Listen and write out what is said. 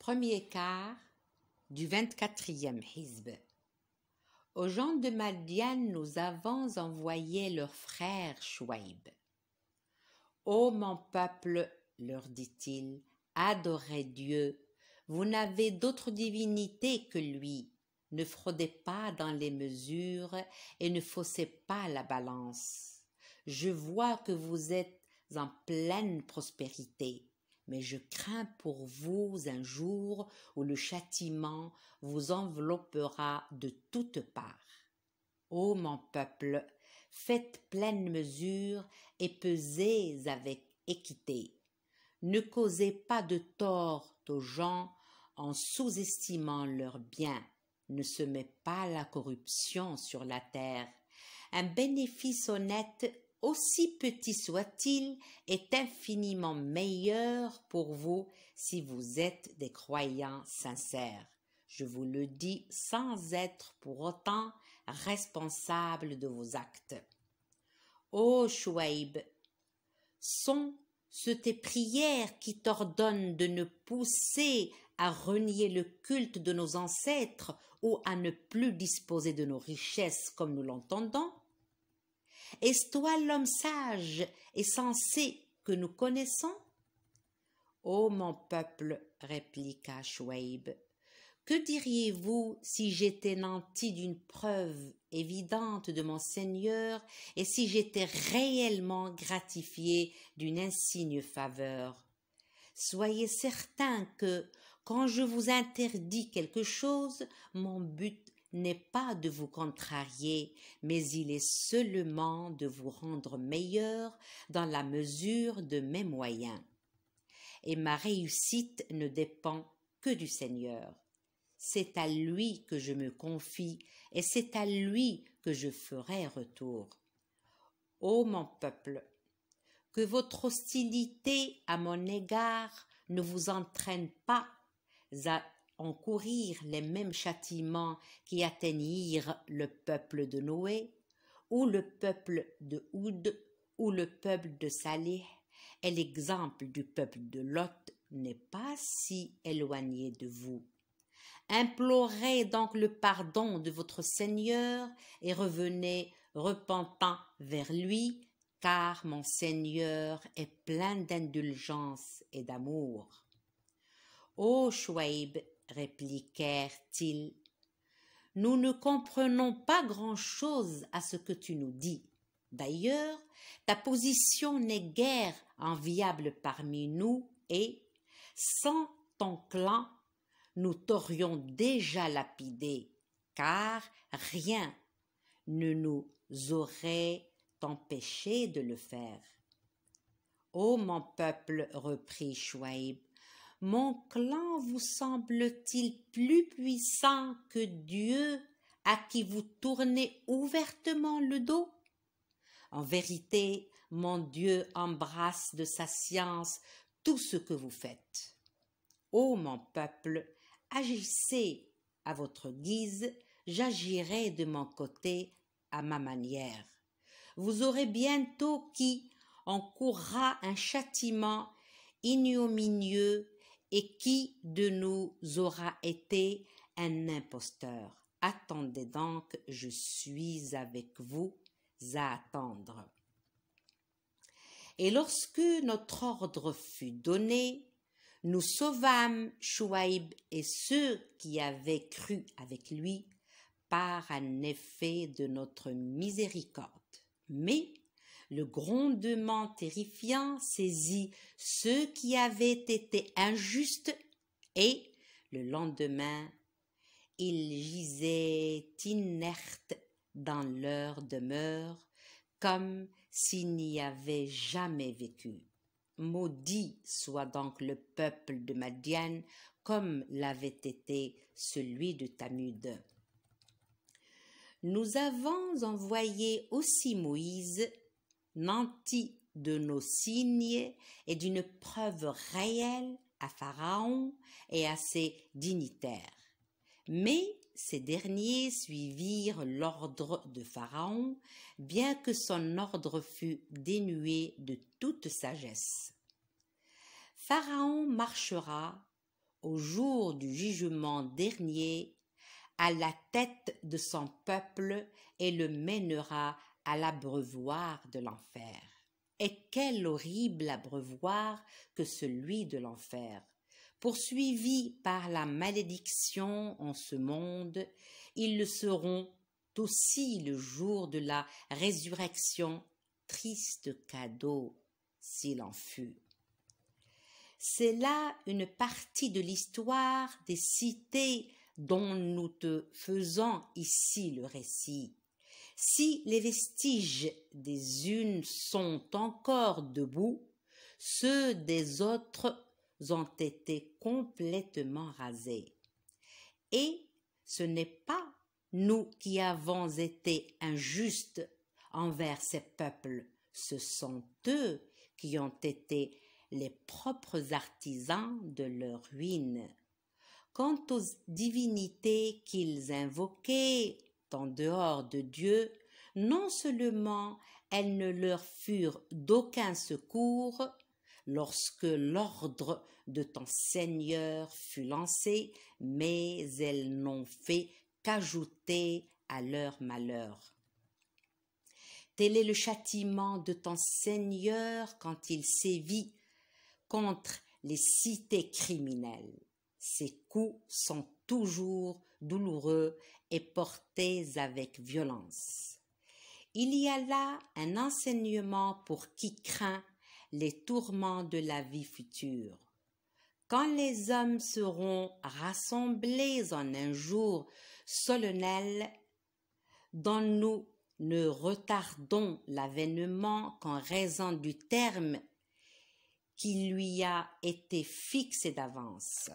premier quart du 24e Hizb. Aux gens de Madian, nous avons envoyé leur frère Chouaïb. Ô mon peuple, leur dit-il, adorez Dieu, vous n'avez d'autre divinité que lui. Ne fraudez pas dans les mesures et ne faussez pas la balance. Je vois que vous êtes en pleine prospérité mais je crains pour vous un jour où le châtiment vous enveloppera de toutes parts. Ô mon peuple, faites pleine mesure et pesez avec équité. Ne causez pas de tort aux gens en sous-estimant leurs biens. Ne semez pas la corruption sur la terre. Un bénéfice honnête aussi petit soit-il, est infiniment meilleur pour vous si vous êtes des croyants sincères. Je vous le dis sans être pour autant responsable de vos actes. Ô Chouaïb, sont ce tes prières qui t'ordonnent de ne pousser à renier le culte de nos ancêtres ou à ne plus disposer de nos richesses comme nous l'entendons, est-ce toi l'homme sage et sensé que nous connaissons Ô mon peuple, répliqua Schweib, que diriez-vous si j'étais nanti d'une preuve évidente de mon Seigneur et si j'étais réellement gratifié d'une insigne faveur Soyez certain que, quand je vous interdis quelque chose, mon but n'est pas de vous contrarier, mais il est seulement de vous rendre meilleur dans la mesure de mes moyens. Et ma réussite ne dépend que du Seigneur. C'est à lui que je me confie, et c'est à lui que je ferai retour. Ô mon peuple, que votre hostilité à mon égard ne vous entraîne pas à encourir les mêmes châtiments qui atteignirent le peuple de Noé, ou le peuple de Oud, ou le peuple de Salé, et l'exemple du peuple de Lot n'est pas si éloigné de vous. Implorez donc le pardon de votre Seigneur et revenez repentant vers lui, car mon Seigneur est plein d'indulgence et d'amour. Ô Chouaïb, répliquèrent-ils. Nous ne comprenons pas grand-chose à ce que tu nous dis. D'ailleurs, ta position n'est guère enviable parmi nous et, sans ton clan, nous t'aurions déjà lapidé, car rien ne nous aurait empêché de le faire. Ô mon peuple, reprit Chouaïb, mon clan vous semble-t-il plus puissant que Dieu à qui vous tournez ouvertement le dos En vérité, mon Dieu embrasse de sa science tout ce que vous faites. Ô mon peuple, agissez à votre guise, j'agirai de mon côté à ma manière. Vous aurez bientôt qui en courra un châtiment ignominieux et qui de nous aura été un imposteur Attendez donc, je suis avec vous à attendre. Et lorsque notre ordre fut donné, nous sauvâmes Shuaib et ceux qui avaient cru avec lui par un effet de notre miséricorde. Mais le grondement terrifiant saisit ceux qui avaient été injustes et, le lendemain, ils gisaient inertes dans leur demeure comme s'ils n'y avaient jamais vécu. Maudit soit donc le peuple de Madian comme l'avait été celui de Tamud. Nous avons envoyé aussi Moïse nantis de nos signes et d'une preuve réelle à Pharaon et à ses dignitaires. Mais ces derniers suivirent l'ordre de Pharaon, bien que son ordre fût dénué de toute sagesse. Pharaon marchera au jour du jugement dernier à la tête de son peuple et le mènera à l'abreuvoir de l'enfer. Et quel horrible abreuvoir que celui de l'enfer. Poursuivis par la malédiction en ce monde, ils le seront aussi le jour de la résurrection, triste cadeau s'il en fut. C'est là une partie de l'histoire des cités dont nous te faisons ici le récit. Si les vestiges des unes sont encore debout, ceux des autres ont été complètement rasés. Et ce n'est pas nous qui avons été injustes envers ces peuples, ce sont eux qui ont été les propres artisans de leur ruine. Quant aux divinités qu'ils invoquaient, en dehors de Dieu, non seulement elles ne leur furent d'aucun secours lorsque l'ordre de ton Seigneur fut lancé, mais elles n'ont fait qu'ajouter à leur malheur. Tel est le châtiment de ton Seigneur quand il sévit contre les cités criminelles. Ses coups sont toujours douloureux et portés avec violence. Il y a là un enseignement pour qui craint les tourments de la vie future. Quand les hommes seront rassemblés en un jour solennel, dont nous ne retardons l'avènement qu'en raison du terme qui lui a été fixé d'avance.